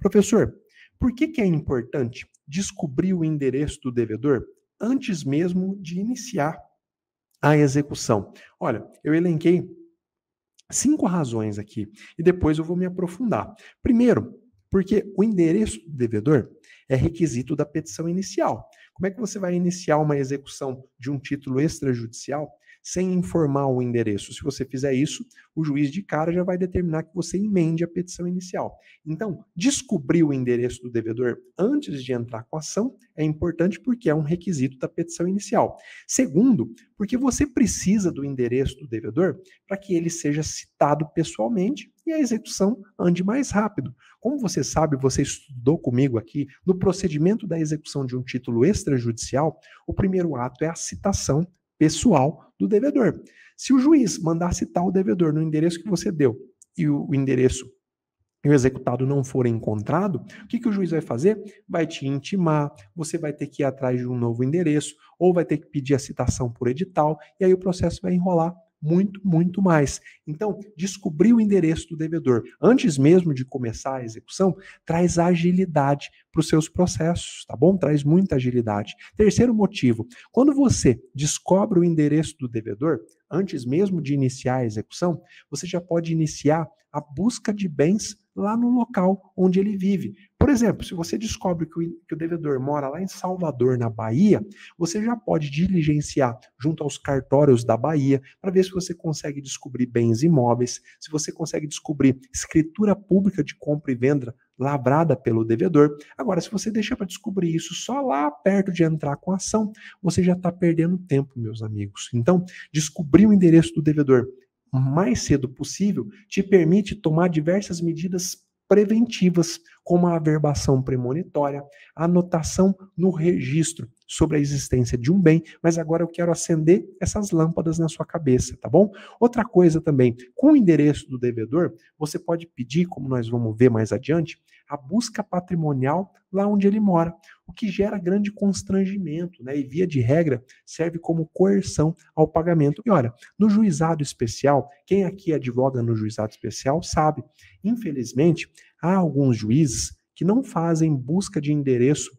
Professor, por que, que é importante descobrir o endereço do devedor antes mesmo de iniciar a execução? Olha, eu elenquei cinco razões aqui e depois eu vou me aprofundar. Primeiro, porque o endereço do devedor é requisito da petição inicial. Como é que você vai iniciar uma execução de um título extrajudicial sem informar o endereço. Se você fizer isso, o juiz de cara já vai determinar que você emende a petição inicial. Então, descobrir o endereço do devedor antes de entrar com a ação é importante porque é um requisito da petição inicial. Segundo, porque você precisa do endereço do devedor para que ele seja citado pessoalmente e a execução ande mais rápido. Como você sabe, você estudou comigo aqui, no procedimento da execução de um título extrajudicial, o primeiro ato é a citação pessoal do devedor. Se o juiz mandar citar o devedor no endereço que você deu e o endereço e o executado não for encontrado, o que, que o juiz vai fazer? Vai te intimar, você vai ter que ir atrás de um novo endereço, ou vai ter que pedir a citação por edital, e aí o processo vai enrolar muito, muito mais. Então, descobrir o endereço do devedor antes mesmo de começar a execução traz agilidade para os seus processos, tá bom? Traz muita agilidade. Terceiro motivo: quando você descobre o endereço do devedor, antes mesmo de iniciar a execução, você já pode iniciar a busca de bens lá no local onde ele vive, por exemplo, se você descobre que o, que o devedor mora lá em Salvador, na Bahia, você já pode diligenciar junto aos cartórios da Bahia para ver se você consegue descobrir bens imóveis, se você consegue descobrir escritura pública de compra e venda labrada pelo devedor. Agora, se você deixar para descobrir isso só lá perto de entrar com a ação, você já está perdendo tempo, meus amigos. Então, descobrir o endereço do devedor mais cedo possível te permite tomar diversas medidas preventivas, como a averbação premonitória, a anotação no registro sobre a existência de um bem, mas agora eu quero acender essas lâmpadas na sua cabeça, tá bom? Outra coisa também, com o endereço do devedor, você pode pedir, como nós vamos ver mais adiante, a busca patrimonial lá onde ele mora, o que gera grande constrangimento, né? E via de regra serve como coerção ao pagamento. E olha, no juizado especial, quem aqui advoga no juizado especial sabe, infelizmente, há alguns juízes que não fazem busca de endereço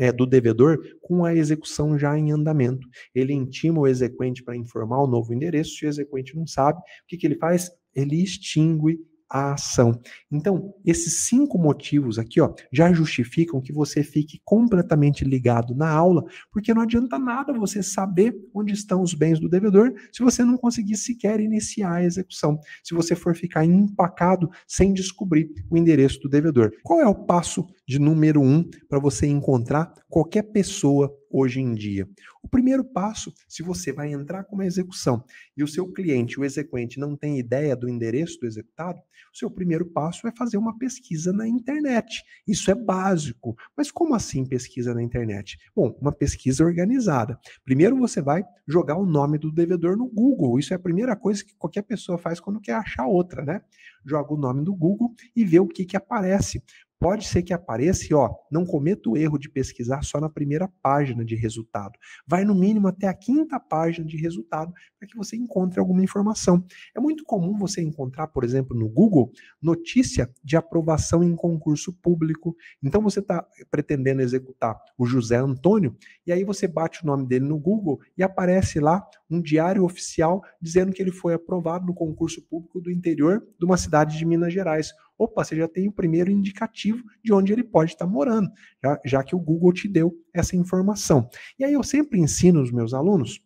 é, do devedor com a execução já em andamento. Ele intima o exequente para informar o novo endereço, se o exequente não sabe, o que, que ele faz? Ele extingue a ação. Então, esses cinco motivos aqui, ó, já justificam que você fique completamente ligado na aula, porque não adianta nada você saber onde estão os bens do devedor se você não conseguir sequer iniciar a execução, se você for ficar empacado sem descobrir o endereço do devedor. Qual é o passo de número um para você encontrar qualquer pessoa hoje em dia? O primeiro passo, se você vai entrar com uma execução e o seu cliente, o exequente, não tem ideia do endereço do executado, o seu primeiro passo é fazer uma pesquisa na internet. Isso é básico. Mas como assim pesquisa na internet? Bom, uma pesquisa organizada. Primeiro você vai jogar o nome do devedor no Google. Isso é a primeira coisa que qualquer pessoa faz quando quer achar outra, né? Joga o nome do Google e vê o que, que aparece. Pode ser que apareça e, ó, não cometa o erro de pesquisar só na primeira página de resultado. Vai no mínimo até a quinta página de resultado para que você encontre alguma informação. É muito comum você encontrar, por exemplo, no Google, notícia de aprovação em concurso público. Então você está pretendendo executar o José Antônio e aí você bate o nome dele no Google e aparece lá um diário oficial dizendo que ele foi aprovado no concurso público do interior de uma cidade de Minas Gerais. Opa, você já tem o primeiro indicativo de onde ele pode estar morando, já, já que o Google te deu essa informação. E aí eu sempre ensino os meus alunos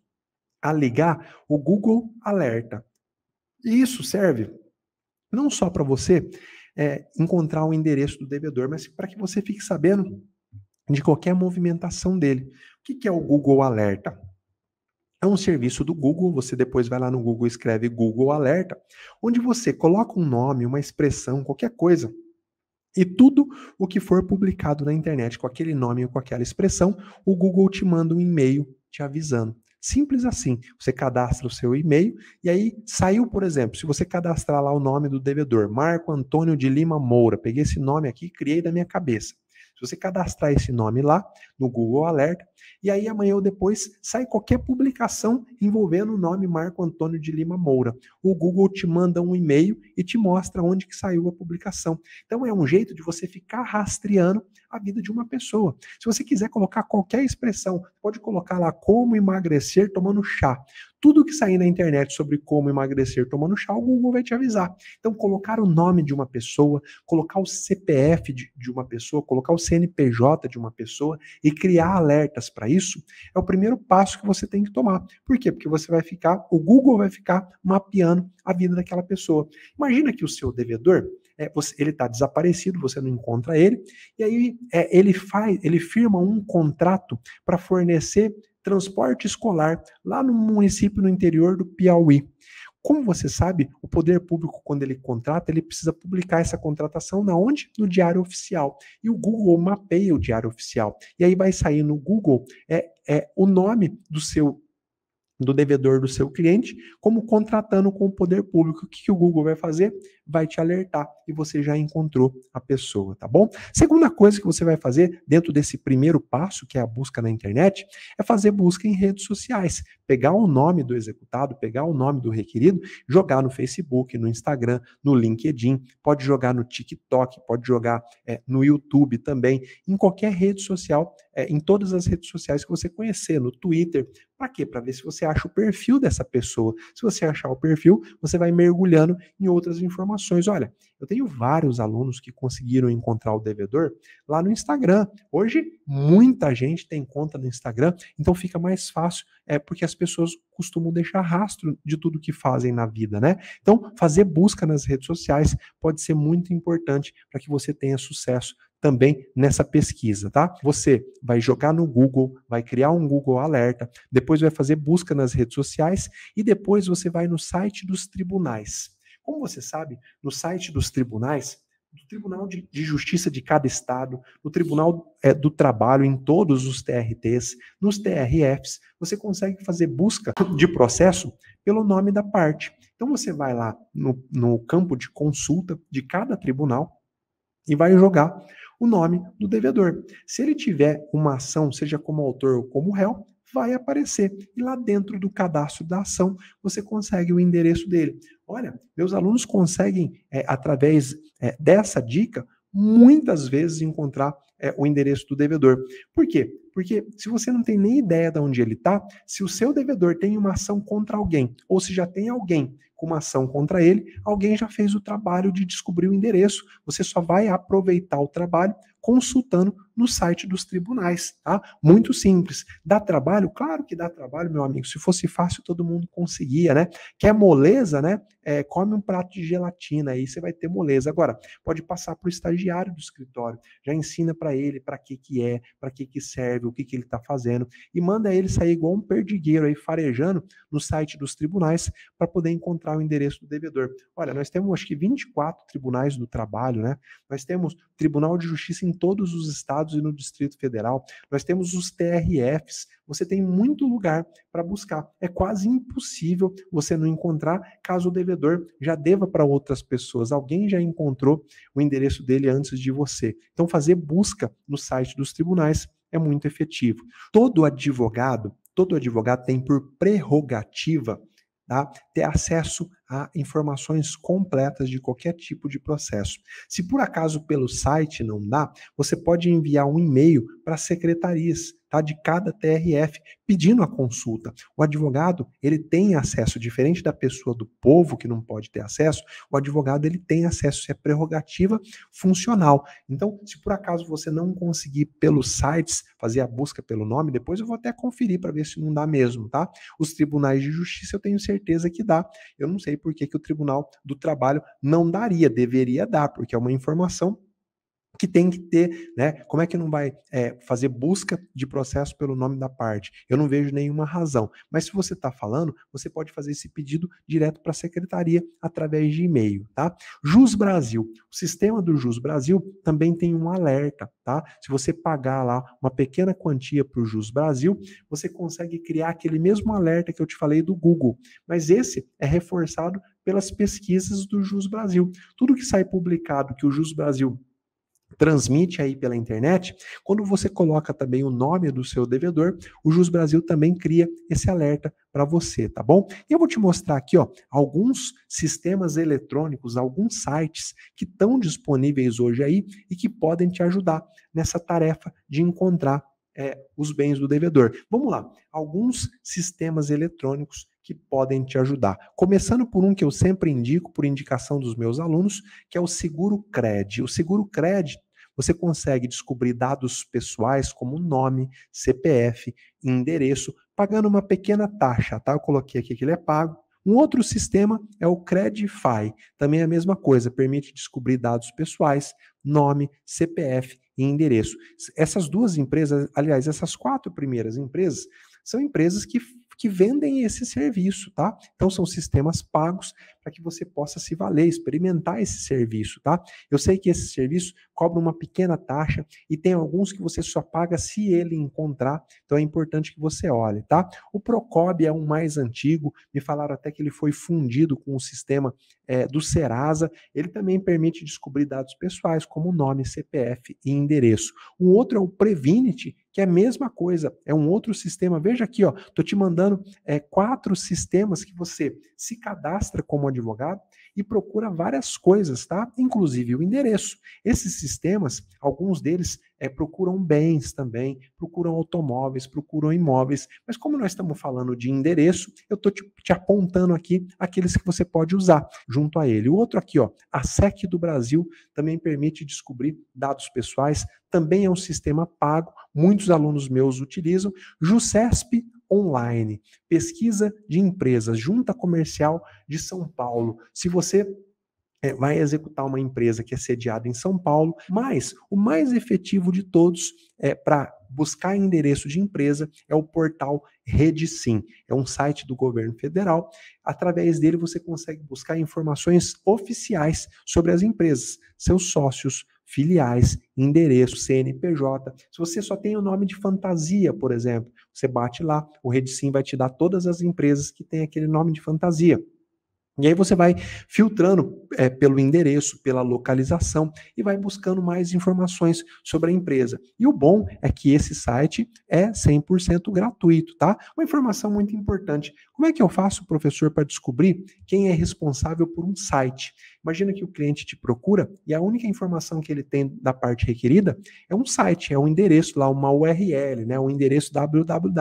a ligar o Google Alerta. E isso serve não só para você é, encontrar o endereço do devedor, mas para que você fique sabendo de qualquer movimentação dele. O que, que é o Google Alerta? É um serviço do Google, você depois vai lá no Google e escreve Google Alerta, onde você coloca um nome, uma expressão, qualquer coisa, e tudo o que for publicado na internet com aquele nome ou com aquela expressão, o Google te manda um e-mail te avisando. Simples assim. Você cadastra o seu e-mail e aí saiu, por exemplo, se você cadastrar lá o nome do devedor, Marco Antônio de Lima Moura, peguei esse nome aqui e criei da minha cabeça. Se você cadastrar esse nome lá no Google Alerta, e aí, amanhã ou depois, sai qualquer publicação envolvendo o nome Marco Antônio de Lima Moura. O Google te manda um e-mail e te mostra onde que saiu a publicação. Então, é um jeito de você ficar rastreando a vida de uma pessoa. Se você quiser colocar qualquer expressão, pode colocar lá como emagrecer tomando chá. Tudo que sair na internet sobre como emagrecer tomando chá, o Google vai te avisar. Então, colocar o nome de uma pessoa, colocar o CPF de, de uma pessoa, colocar o CNPJ de uma pessoa e criar alertas para isso, é o primeiro passo que você tem que tomar. Por quê? Porque você vai ficar, o Google vai ficar mapeando a vida daquela pessoa. Imagina que o seu devedor, é, você, ele está desaparecido, você não encontra ele, e aí é, ele faz, ele firma um contrato para fornecer transporte escolar lá no município no interior do Piauí. Como você sabe, o poder público, quando ele contrata, ele precisa publicar essa contratação na onde? No diário oficial. E o Google mapeia o diário oficial. E aí vai sair no Google é, é o nome do seu do devedor do seu cliente, como contratando com o poder público. O que, que o Google vai fazer? Vai te alertar e você já encontrou a pessoa, tá bom? Segunda coisa que você vai fazer dentro desse primeiro passo, que é a busca na internet, é fazer busca em redes sociais. Pegar o nome do executado, pegar o nome do requerido, jogar no Facebook, no Instagram, no LinkedIn, pode jogar no TikTok, pode jogar é, no YouTube também, em qualquer rede social, é, em todas as redes sociais que você conhecer, no Twitter, para quê? Para ver se você acha o perfil dessa pessoa. Se você achar o perfil, você vai mergulhando em outras informações. Olha, eu tenho vários alunos que conseguiram encontrar o devedor lá no Instagram. Hoje, muita gente tem conta no Instagram, então fica mais fácil, é porque as pessoas costumam deixar rastro de tudo que fazem na vida, né? Então, fazer busca nas redes sociais pode ser muito importante para que você tenha sucesso também nessa pesquisa, tá? Você vai jogar no Google, vai criar um Google Alerta, depois vai fazer busca nas redes sociais e depois você vai no site dos tribunais. Como você sabe, no site dos tribunais, do Tribunal de, Justiça de cada estado, do Tribunal é, do Trabalho, em todos os TRTs, nos TRFs, você consegue fazer busca de processo pelo nome da parte. Então você vai lá no, no campo de consulta de cada tribunal, e vai jogar o nome do devedor. Se ele tiver uma ação, seja como autor ou como réu, vai aparecer. E lá dentro do cadastro da ação, você consegue o endereço dele. Olha, meus alunos conseguem, é, através é, dessa dica, muitas vezes encontrar é, o endereço do devedor. Por quê? Porque se você não tem nem ideia de onde ele está, se o seu devedor tem uma ação contra alguém, ou se já tem alguém com uma ação contra ele, alguém já fez o trabalho de descobrir o endereço. Você só vai aproveitar o trabalho consultando no site dos tribunais, tá? Muito simples. Dá trabalho? Claro que dá trabalho, meu amigo. Se fosse fácil, todo mundo conseguia, né? Quer moleza, né? É, come um prato de gelatina aí, você vai ter moleza. Agora, pode passar para o estagiário do escritório, já ensina para ele para que que é, para que que serve, escreve, o que, que ele está fazendo, e manda ele sair igual um perdigueiro aí farejando no site dos tribunais para poder encontrar o endereço do devedor. Olha, nós temos acho que 24 tribunais do trabalho, né? Nós temos Tribunal de Justiça em todos os estados e no Distrito Federal, nós temos os TRFs, você tem muito lugar para buscar. É quase impossível você não encontrar, caso o devedor já deva para outras pessoas. Alguém já encontrou o endereço dele antes de você. Então, fazer busca no site dos tribunais é muito efetivo. Todo advogado, todo advogado tem por prerrogativa tá, ter acesso a informações completas de qualquer tipo de processo. Se por acaso pelo site não dá, você pode enviar um e-mail para secretarias tá, de cada TRF pedindo a consulta. O advogado ele tem acesso, diferente da pessoa do povo que não pode ter acesso, o advogado ele tem acesso, isso é prerrogativa funcional. Então, se por acaso você não conseguir pelos sites fazer a busca pelo nome, depois eu vou até conferir para ver se não dá mesmo, tá? Os tribunais de justiça eu tenho certeza que dá. Eu não sei por que, que o Tribunal do Trabalho não daria, deveria dar, porque é uma informação que tem que ter, né? Como é que não vai é, fazer busca de processo pelo nome da parte? Eu não vejo nenhuma razão. Mas se você está falando, você pode fazer esse pedido direto para a secretaria através de e-mail, tá? Jus Brasil, o sistema do Jus Brasil também tem um alerta, tá? Se você pagar lá uma pequena quantia para o Jus Brasil, você consegue criar aquele mesmo alerta que eu te falei do Google, mas esse é reforçado pelas pesquisas do Jus Brasil. Tudo que sai publicado que o Jus Brasil transmite aí pela internet, quando você coloca também o nome do seu devedor, o Jus Brasil também cria esse alerta para você, tá bom? E eu vou te mostrar aqui, ó, alguns sistemas eletrônicos, alguns sites que estão disponíveis hoje aí e que podem te ajudar nessa tarefa de encontrar é, os bens do devedor. Vamos lá, alguns sistemas eletrônicos que podem te ajudar. Começando por um que eu sempre indico, por indicação dos meus alunos, que é o Seguro Cred. O Seguro Cred você consegue descobrir dados pessoais como nome, CPF, endereço, pagando uma pequena taxa, tá? Eu coloquei aqui que ele é pago. Um outro sistema é o Credify, também é a mesma coisa, permite descobrir dados pessoais, nome, CPF e endereço. Essas duas empresas, aliás, essas quatro primeiras empresas, são empresas que que vendem esse serviço, tá? Então são sistemas pagos para que você possa se valer, experimentar esse serviço, tá? Eu sei que esse serviço cobra uma pequena taxa e tem alguns que você só paga se ele encontrar, então é importante que você olhe, tá? O Procob é um mais antigo, me falaram até que ele foi fundido com o sistema é, do Serasa, ele também permite descobrir dados pessoais como nome, CPF e endereço. Um outro é o Previnity, que é a mesma coisa, é um outro sistema. Veja aqui, ó, tô te mandando é, quatro sistemas que você se cadastra como advogado e procura várias coisas, tá? Inclusive o endereço. Esses sistemas, alguns deles é, procuram bens também, procuram automóveis, procuram imóveis. Mas como nós estamos falando de endereço, eu estou te, te, apontando aqui aqueles que você pode usar junto a ele. O outro aqui, ó, a SEC do Brasil também permite descobrir dados pessoais, também é um sistema pago, muitos alunos meus utilizam. JUCESP online, pesquisa de empresas, junta comercial de São Paulo. Se você é, vai executar uma empresa que é sediada em São Paulo, mas o mais efetivo de todos é para buscar endereço de empresa é o portal RedeSim. É um site do governo federal. Através dele você consegue buscar informações oficiais sobre as empresas, seus sócios, filiais, endereço, CNPJ. Se você só tem o nome de fantasia, por exemplo, você bate lá, o RedeSim vai te dar todas as empresas que têm aquele nome de fantasia. E aí você vai filtrando é, pelo endereço, pela localização e vai buscando mais informações sobre a empresa. E o bom é que esse site é 100% gratuito, tá? Uma informação muito importante. Como é que eu faço, professor, para descobrir quem é responsável por um site? Imagina que o cliente te procura e a única informação que ele tem da parte requerida é um site, é um endereço lá, uma URL, né? Um endereço www.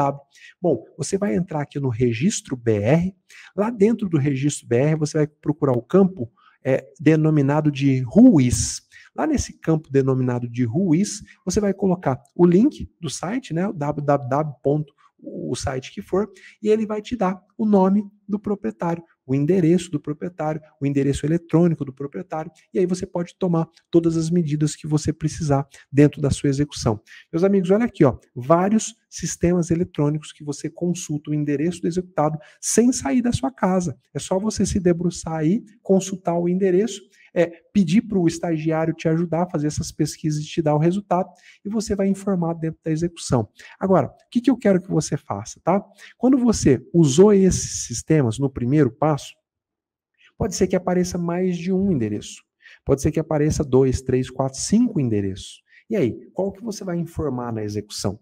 Bom, você vai entrar aqui no registro BR. Lá dentro do registro BR, você vai procurar o campo é, denominado de RUIS. Lá nesse campo denominado de RUIS, você vai colocar o link do site, né, www o site que for, e ele vai te dar o nome do proprietário o endereço do proprietário, o endereço eletrônico do proprietário, e aí você pode tomar todas as medidas que você precisar dentro da sua execução. Meus amigos, olha aqui, ó, vários sistemas eletrônicos que você consulta o endereço do executado sem sair da sua casa. É só você se debruçar aí, consultar o endereço é pedir para o estagiário te ajudar a fazer essas pesquisas e te dar o resultado, e você vai informar dentro da execução. Agora, o que, que eu quero que você faça, tá? Quando você usou esses sistemas no primeiro passo, pode ser que apareça mais de um endereço. Pode ser que apareça dois, três, quatro, cinco endereços. E aí, qual que você vai informar na execução?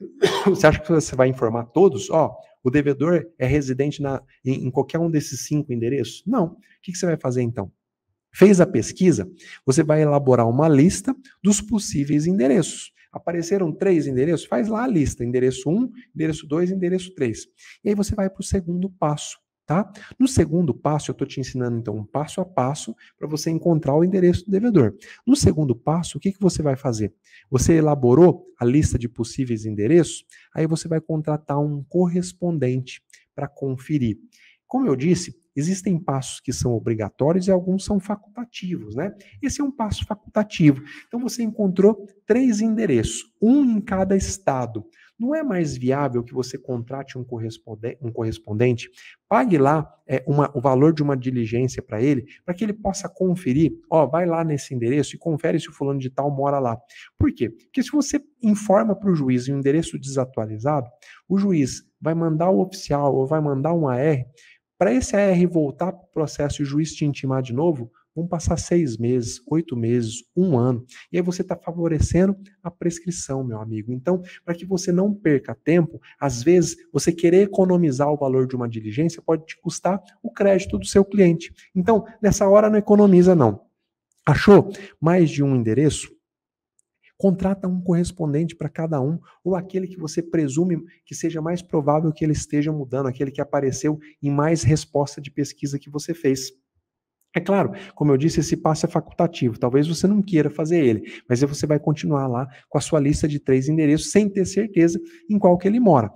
Você acha que você vai informar todos? Ó, o devedor é residente na, em, em, qualquer um desses cinco endereços? Não. O que, que você vai fazer então? Fez a pesquisa, você vai elaborar uma lista dos possíveis endereços. Apareceram três endereços? Faz lá a lista: endereço 1, um, endereço 2, endereço 3. E aí você vai para o segundo passo, tá? No segundo passo, eu estou te ensinando então um passo a passo para você encontrar o endereço do devedor. No segundo passo, o que, que você vai fazer? Você elaborou a lista de possíveis endereços, aí você vai contratar um correspondente para conferir. Como eu disse, existem passos que são obrigatórios e alguns são facultativos, né? Esse é um passo facultativo. Então você encontrou três endereços, um em cada estado. Não é mais viável que você contrate um correspondente, um correspondente pague lá é, uma, o valor de uma diligência para ele, para que ele possa conferir, ó, vai lá nesse endereço e confere se o fulano de tal mora lá. Por quê? Porque se você informa para o juiz um endereço desatualizado, o juiz vai mandar o oficial ou vai mandar um AR para esse AR voltar para o processo e o juiz te intimar de novo, vão passar seis meses, oito meses, um ano. E aí você está favorecendo a prescrição, meu amigo. Então, para que você não perca tempo, às vezes você querer economizar o valor de uma diligência pode te custar o crédito do seu cliente. Então, nessa hora não economiza, não. Achou mais de um endereço? Contrata um correspondente para cada um, ou aquele que você presume que seja mais provável que ele esteja mudando, aquele que apareceu em mais resposta de pesquisa que você fez. É claro, como eu disse, esse passo é facultativo. Talvez você não queira fazer ele, mas você vai continuar lá com a sua lista de três endereços sem ter certeza em qual que ele mora.